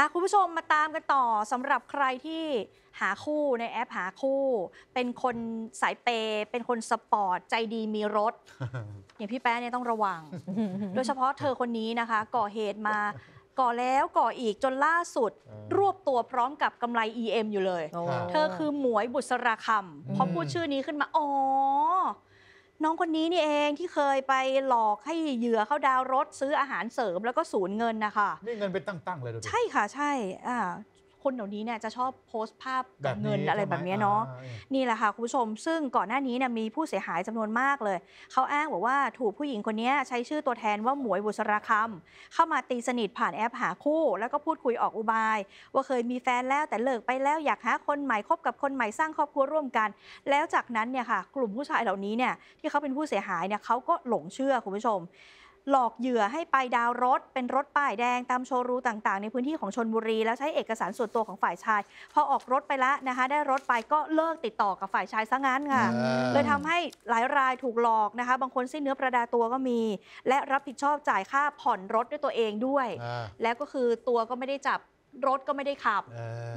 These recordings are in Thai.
อ่ะคุณผู้ชมมาตามกันต่อสำหรับใครที่หาคู่ในแอปหาคู่ เป็นคนสายเป เป็นคนสปอร์ต ใจดีมีรถอย่างพี่แป๊ะเนี่ยต้องระวัง โดยเฉพาะเธอคนนี้นะคะ ก่อเหตุมา ก่อแล้วก่ออีกจนล่าสุด รวบตัวพร้อมกับกำไร EM อยู่เลย เธอคือหมวยบุษราคำพอพูดชื่อนี้ขึ้นมา อ๋อน้องคนนี้นี่เองที่เคยไปหลอกให้เหยื่อเข้าดาวรถซื้ออาหารเสริมแล้วก็สูญเงินนะคะนี่เงินเป็นตั้งๆเลยดูใช่ค่ะ ใช่อ่าคนเหล่านี้เนี่ยจะชอบโพสต์ภาพเงินอะไรแบบนี้เนาะนี่แหละค่ะ คุณผู้ชม ซึ่งก่อนหน้านี้เนี่ยมีผู้เสียหายจำนวนมากเลย เขาอ้างบอกว่าถูกผู้หญิงคนนี้ใช้ชื่อตัวแทนว่าหมวยบุษราคำเข้ามาตีสนิทผ่านแอปหาคู่ แล้วก็พูดคุยออกอุบาย ว่าเคยมีแฟนแล้วแต่เลิกไปแล้วอยากหาคนใหม่คบกับคนใหม่สร้างครอบครัวร่วมกัน แล้วจากนั้นเนี่ยค่ะกลุ่มผู้ชายเหล่านี้เนี่ยที่เขาเป็นผู้เสียหายเนี่ยเขาก็หลงเชื่อคุณผู้ชมหลอกเหยื่อให้ไปดาวรถ เป็นรถป้ายแดงตามโชว์รูต่าง ๆ ในพื้นที่ของชนบุรีแล้วใช้เอกสารส่วนตัวของฝ่ายชาย พอออกรถไปแล้วนะคะ ได้รถไปก็เลิกติดต่อกับฝ่ายชายซะงั้นค่ะเลยทำให้หลายรายถูกหลอกนะคะ บางคนสิ้นเนื้อประดาตัวก็มี และรับผิดชอบจ่ายค่าผ่อนรถด้วยตัวเองด้วย แล้วก็คือตัวก็ไม่ได้จับรถก็ไม่ได้ขับ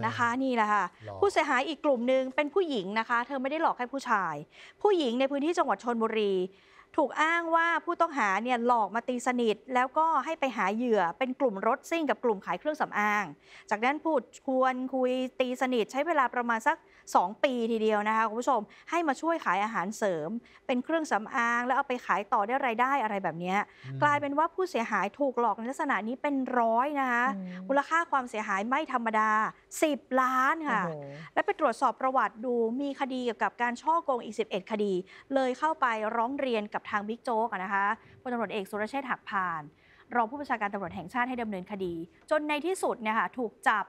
นะคะนี่แหละค่ะผู้เสียหายอีกกลุ่มหนึ่งเป็นผู้หญิงนะคะ เธอไม่ได้หลอกแค่ผู้ชาย ผู้หญิงในพื้นที่จังหวัดชนบุรีถูกอ้างว่าผู้ต้องหาเนี่ยหลอกมาตีสนิท แล้วก็ให้ไปหาเหยื่อเป็นกลุ่มรถซิ่งกับกลุ่มขายเครื่องสำอาง จากนั้นพูดชวนคุยตีสนิทใช้เวลาประมาณสัก 2 ปีทีเดียวนะคะคุณผู้ชมให้มาช่วยขายอาหารเสริม เป็นเครื่องสำอาง แล้วเอาไปขายต่อได้ไรายได้อะไรแบบนี้กลายเป็นว่าผู้เสียหายถูกหลอกในลักษณะนี้เป็นร้อยนะคะมูลค่าความเสียหายไม่ธรรมดา 10 ล้านค่ะและไปตรวจสอบประวัติดูมีคดีเกี่ยวกับการช่อโกงอีก11คดี เลยเข้าไปร้องเรียนกับทางบิ๊กโจ๊กนะคะพลตำรวจเอกสุรเชษฐ์หักพานรองผู้บัญชาการตำรวจแห่งชาติให้ดำเนินคดี จนในที่สุดเนี่ยค่ะถูกจับ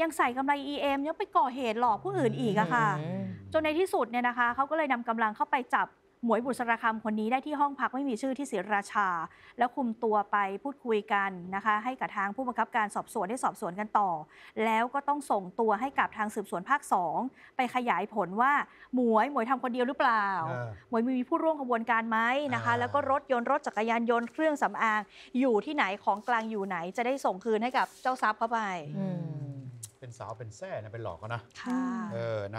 ยังใส่กำไร EM ยังไปก่อเหตุหลอกผู้อื่นอีกอะค่ะ จนในที่สุดเนี่ยนะคะเขาก็เลยนำกำลังเข้าไปจับหมวยบุษราคำคนนี้ได้ที่ห้องพักไม่มีชื่อที่ศรีราชา แล้วคุมตัวไปพูดคุยกันนะคะ ให้กับทางผู้บังคับการสอบสวนได้สอบสวนกันต่อ แล้วก็ต้องส่งตัวให้กับทางสืบสวนภาคสองไปขยายผลว่าหมวยหมวยทำคนเดียวหรือเปล่าหมวยมีผู้ร่วมขบวนการไหมนะคะ แล้วก็รถยนต์รถจักรยานยนต์เครื่องสำอางอยู่ที่ไหนของกลางอยู่ไหน จะได้ส่งคืนให้กับเจ้าทรัพย์เข้าไปเป็นสาวเป็นแซ่นเป็นหลอกกนนะเออนะ